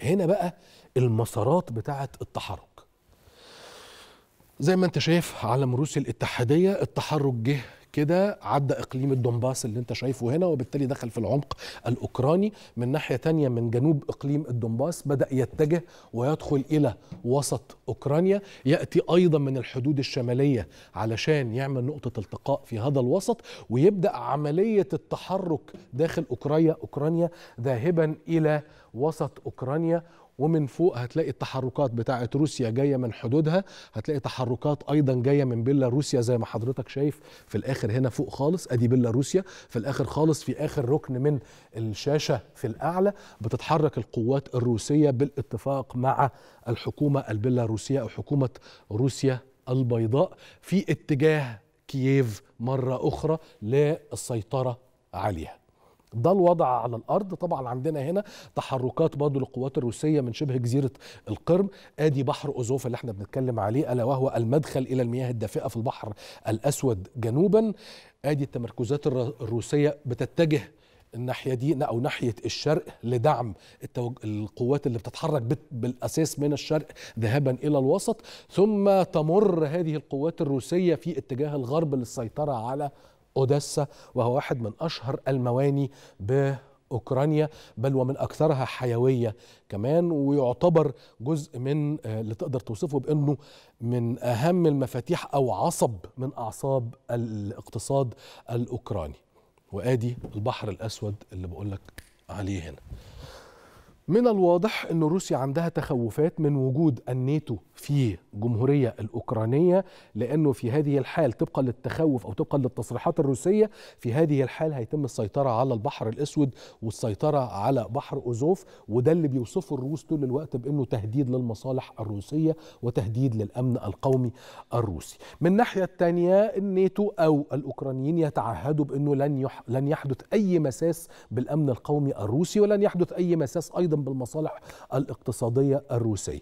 هنا بقى المسارات بتاعه التحرك زي ما انت شايف على مروسي الاتحاديه التحرك جه كده عدى اقليم الدنباس اللي انت شايفه هنا وبالتالي دخل في العمق الاوكراني من ناحيه تانية من جنوب اقليم الدنباس بدا يتجه ويدخل الى وسط اوكرانيا ياتي ايضا من الحدود الشماليه علشان يعمل نقطه التقاء في هذا الوسط ويبدا عمليه التحرك داخل اوكرانيا اوكرانيا ذاهبا الى وسط اوكرانيا ومن فوق هتلاقي التحركات بتاعه روسيا جايه من حدودها هتلاقي تحركات ايضا جايه من بيلاروسيا زي ما حضرتك شايف في الاخر هنا فوق خالص ادي بيلاروسيا في الاخر خالص في اخر ركن من الشاشه في الاعلى بتتحرك القوات الروسيه بالاتفاق مع الحكومه البيلاروسيه او حكومه روسيا البيضاء في اتجاه كييف مره اخرى للسيطره عليها ده الوضع على الارض طبعا عندنا هنا تحركات برضه للقوات الروسيه من شبه جزيره القرم ادي بحر اوزوف اللي احنا بنتكلم عليه الا وهو المدخل الى المياه الدافئه في البحر الاسود جنوبا ادي التمركزات الروسيه بتتجه الناحيه دي او ناحيه الشرق لدعم التوج... القوات اللي بتتحرك بت... بالاساس من الشرق ذهابا الى الوسط ثم تمر هذه القوات الروسيه في اتجاه الغرب للسيطره على أوديسا وهو واحد من أشهر المواني بأوكرانيا بل ومن أكثرها حيوية كمان ويعتبر جزء من آه، اللي تقدر توصفه بأنه من أهم المفاتيح أو عصب من أعصاب الاقتصاد الأوكراني وآدي البحر الأسود اللي بقول لك عليه هنا من الواضح أن روسيا عندها تخوفات من وجود الناتو في الجمهورية الأوكرانية لأنه في هذه الحال طبقا للتخوف أو طبقا للتصريحات الروسية في هذه الحال هيتم السيطرة على البحر الأسود والسيطرة على بحر أوزوف وده اللي بيوصفه الروس طول الوقت بأنه تهديد للمصالح الروسية وتهديد للأمن القومي الروسي من الناحية الثانية الناتو أو الأوكرانيين يتعهدوا بأنه لن, لن يحدث أي مساس بالأمن القومي الروسي ولن يحدث أي مساس أيضا بالمصالح الاقتصادية الروسية